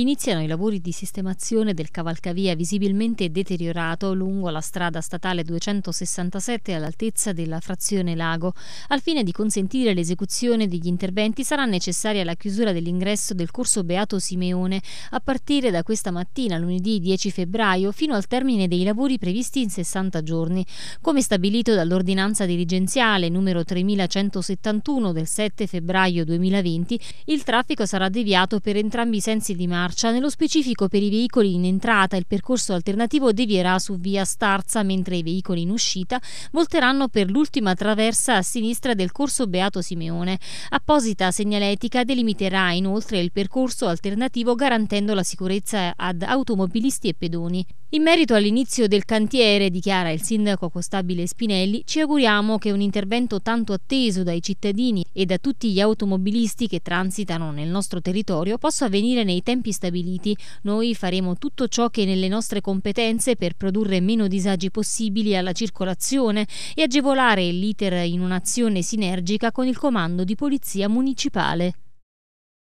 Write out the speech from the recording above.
iniziano i lavori di sistemazione del cavalcavia visibilmente deteriorato lungo la strada statale 267 all'altezza della frazione Lago. Al fine di consentire l'esecuzione degli interventi sarà necessaria la chiusura dell'ingresso del corso Beato Simeone a partire da questa mattina, lunedì 10 febbraio, fino al termine dei lavori previsti in 60 giorni, come stabilito dall'ordinanza dirigenziale numero 3171 del 7 febbraio 2020, il traffico sarà deviato per entrambi i sensi di mare marcia, nello specifico per i veicoli in entrata il percorso alternativo devierà su via Starza, mentre i veicoli in uscita volteranno per l'ultima traversa a sinistra del corso Beato Simeone. Apposita segnaletica delimiterà inoltre il percorso alternativo garantendo la sicurezza ad automobilisti e pedoni. In merito all'inizio del cantiere, dichiara il sindaco Costabile Spinelli, ci auguriamo che un intervento tanto atteso dai cittadini e da tutti gli automobilisti che transitano nel nostro territorio possa avvenire nei tempi stabiliti. Noi faremo tutto ciò che è nelle nostre competenze per produrre meno disagi possibili alla circolazione e agevolare l'iter in un'azione sinergica con il comando di polizia municipale.